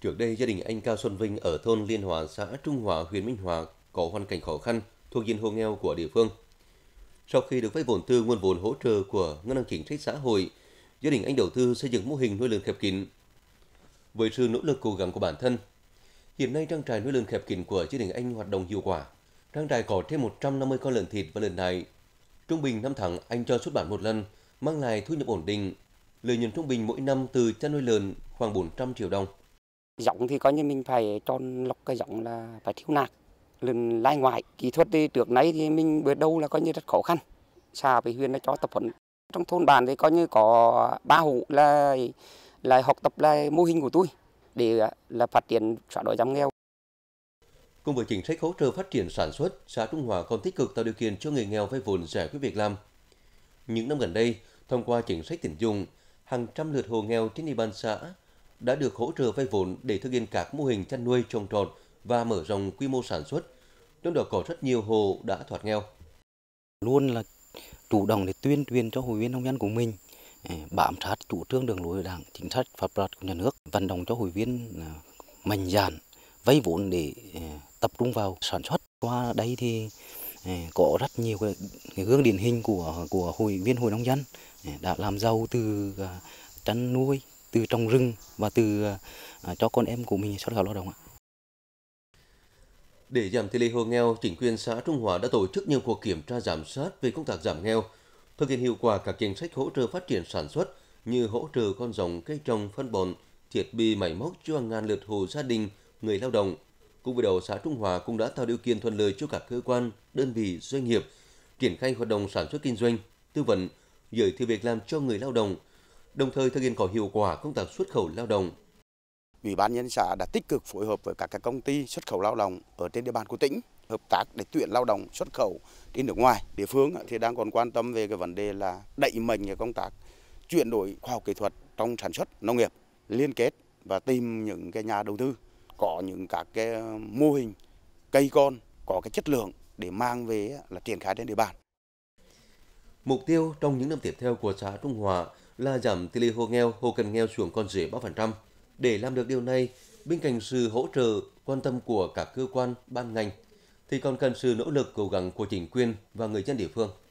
Trước đây, gia đình anh Cao Xuân Vinh ở thôn Liên Hòa, xã Trung Hòa, huyện Minh Hòa có hoàn cảnh khó khăn, thuộc diện hộ nghèo của địa phương. Sau khi được vay vốn từ nguồn vốn hỗ trợ của Ngân hàng Chính sách Xã hội, gia đình anh đầu tư xây dựng mô hình nuôi lợn khép kín. Với sự nỗ lực cố gắng của bản thân, hiện nay trang trại nuôi lợn khép kín của gia đình anh hoạt động hiệu quả. Trang trại có trên 150 con lợn thịt và lợn nái. Trung bình năm tháng anh cho xuất bản một lần, mang lại thu nhập ổn định. Lợi nhuận trung bình mỗi năm từ chăn nuôi lợn khoảng 400 triệu đồng. Giống thì coi như mình phải tròn lọc cái giống là phải thiếu nạc. Lần lai ngoại, kỹ thuật đi trước nay thì mình bữa đâu là coi như rất khó khăn. Xã với huyện nó cho tập huấn. Trong thôn bản thì coi như có ba hộ là là học tập lại mô hình của tôi để à, là phát triển xóa đói giảm nghèo. Cùng với chính sách hỗ trợ phát triển sản xuất, xã Trung Hòa còn tích cực tạo điều kiện cho người nghèo vay vốn giải quyết việc làm. Những năm gần đây, thông qua chính sách tín dụng, hàng trăm lượt hộ nghèo trên địa bàn xã đã được hỗ trợ vay vốn để thực hiện các mô hình chăn nuôi trồng trọt và mở rộng quy mô sản xuất. Trong đó có rất nhiều hộ đã thoát nghèo. Luôn là chủ động để tuyên truyền cho hội viên nông dân của mình à, bám sát chủ trương đường lối của đảng chính sách pháp luật của nhà nước vận động cho hội viên à, mạnh dạn vay vốn để à, tập trung vào sản xuất qua đây thì có rất nhiều cái, gương điển hình của của hội viên hội nông dân đã làm giàu từ chăn nuôi từ trong rừng và từ à, cho con em của mình xuất khẩu lao động ạ. Để giảm tỷ lệ hộ nghèo, chính quyền xã Trung Hòa đã tổ chức nhiều cuộc kiểm tra giám sát về công tác giảm nghèo, thực hiện hiệu quả các chính sách hỗ trợ phát triển sản xuất như hỗ trợ con giống cây trồng, phân bón, thiết bị máy móc cho hàng ngàn lượt hộ gia đình, người lao động. Cùng với đó, xã Trung Hòa cũng đã tạo điều kiện thuận lợi cho các cơ quan, đơn vị, doanh nghiệp triển khai hoạt động sản xuất kinh doanh, tư vấn, giới thiệu việc làm cho người lao động đồng thời thực hiện có hiệu quả công tác xuất khẩu lao động. Ủy ban nhân xã đã tích cực phối hợp với các công ty xuất khẩu lao động ở trên địa bàn của tỉnh hợp tác để tuyển lao động xuất khẩu đi nước ngoài. Địa phương thì đang còn quan tâm về cái vấn đề là đẩy mạnh cái công tác chuyển đổi khoa học kỹ thuật trong sản xuất nông nghiệp, liên kết và tìm những cái nhà đầu tư có những các cái mô hình cây con có cái chất lượng để mang về là triển khai trên địa bàn. Mục tiêu trong những năm tiếp theo của xã Trung Hòa là giảm tỷ lệ hộ nghèo, hộ cận nghèo xuống còn dưới 3%. Để làm được điều này, bên cạnh sự hỗ trợ, quan tâm của các cơ quan, ban ngành, thì còn cần sự nỗ lực cố gắng của chính quyền và người dân địa phương.